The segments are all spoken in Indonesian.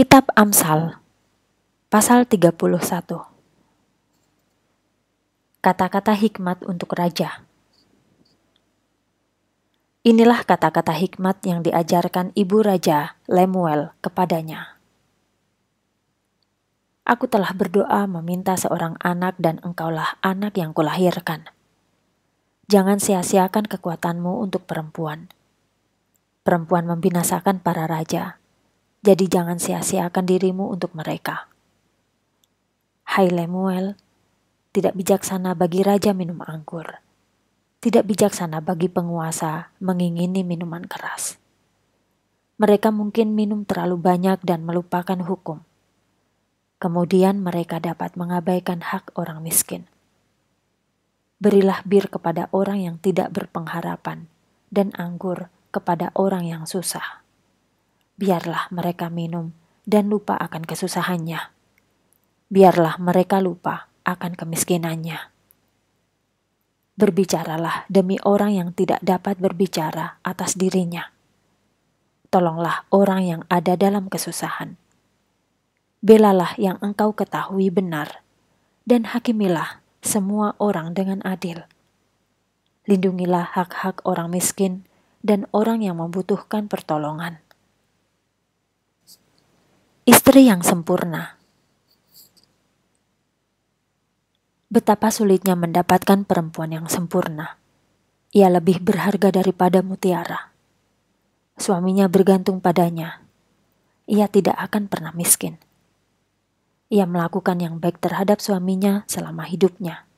Kitab Amsal pasal 31 Kata-kata hikmat untuk raja Inilah kata-kata hikmat yang diajarkan ibu raja Lemuel kepadanya. Aku telah berdoa meminta seorang anak dan engkaulah anak yang kulahirkan. Jangan sia-siakan kekuatanmu untuk perempuan. Perempuan membinasakan para raja jadi jangan sia-siakan dirimu untuk mereka. Hai Lemuel, tidak bijaksana bagi raja minum anggur. Tidak bijaksana bagi penguasa mengingini minuman keras. Mereka mungkin minum terlalu banyak dan melupakan hukum. Kemudian mereka dapat mengabaikan hak orang miskin. Berilah bir kepada orang yang tidak berpengharapan dan anggur kepada orang yang susah biarlah mereka minum dan lupa akan kesusahannya. Biarlah mereka lupa akan kemiskinannya. Berbicaralah demi orang yang tidak dapat berbicara atas dirinya. Tolonglah orang yang ada dalam kesusahan. Belalah yang engkau ketahui benar, dan hakimilah semua orang dengan adil. Lindungilah hak-hak orang miskin dan orang yang membutuhkan pertolongan. Istri yang sempurna. Betapa sulitnya mendapatkan perempuan yang sempurna. Ia lebih berharga daripada mutiara. Suaminya bergantung padanya. Ia tidak akan pernah miskin. Ia melakukan yang baik terhadap suaminya selama hidupnya.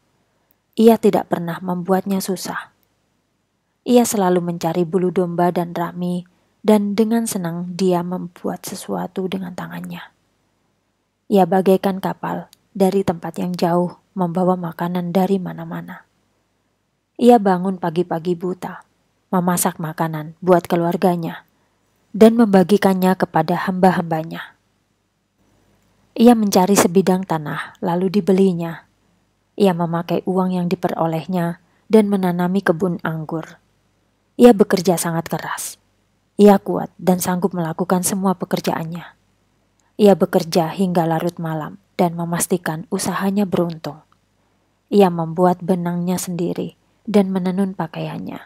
Ia tidak pernah membuatnya susah. Ia selalu mencari bulu domba dan rami dan dengan senang dia membuat sesuatu dengan tangannya. Ia bagaikan kapal dari tempat yang jauh membawa makanan dari mana-mana. Ia bangun pagi-pagi buta, memasak makanan buat keluarganya, dan membagikannya kepada hamba-hambanya. Ia mencari sebidang tanah, lalu dibelinya. Ia memakai uang yang diperolehnya dan menanami kebun anggur. Ia bekerja sangat keras ia kuat dan sanggup melakukan semua pekerjaannya. Ia bekerja hingga larut malam dan memastikan usahanya beruntung. Ia membuat benangnya sendiri dan menenun pakaiannya.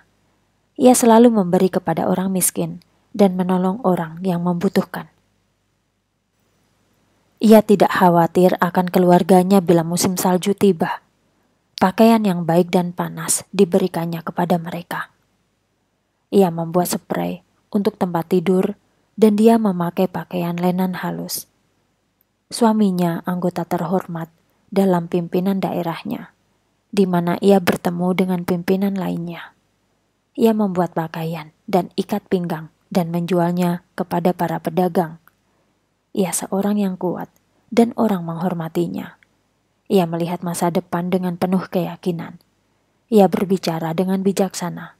Ia selalu memberi kepada orang miskin dan menolong orang yang membutuhkan. Ia tidak khawatir akan keluarganya bila musim salju tiba. Pakaian yang baik dan panas diberikannya kepada mereka. Ia membuat spray untuk tempat tidur dan dia memakai pakaian lenan halus. Suaminya anggota terhormat dalam pimpinan daerahnya, di mana ia bertemu dengan pimpinan lainnya. Ia membuat pakaian dan ikat pinggang dan menjualnya kepada para pedagang. Ia seorang yang kuat dan orang menghormatinya. Ia melihat masa depan dengan penuh keyakinan. Ia berbicara dengan bijaksana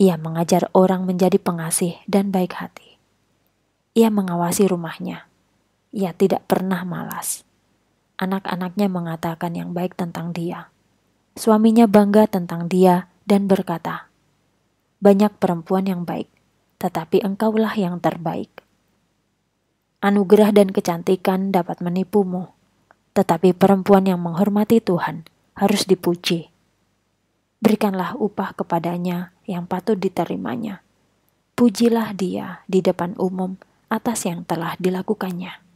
ia mengajar orang menjadi pengasih dan baik hati. Ia mengawasi rumahnya. Ia tidak pernah malas. Anak-anaknya mengatakan yang baik tentang dia. Suaminya bangga tentang dia dan berkata, "Banyak perempuan yang baik, tetapi engkaulah yang terbaik." Anugerah dan kecantikan dapat menipumu, tetapi perempuan yang menghormati Tuhan harus dipuji. Berikanlah upah kepadanya yang patut diterimanya. Pujilah dia di depan umum atas yang telah dilakukannya.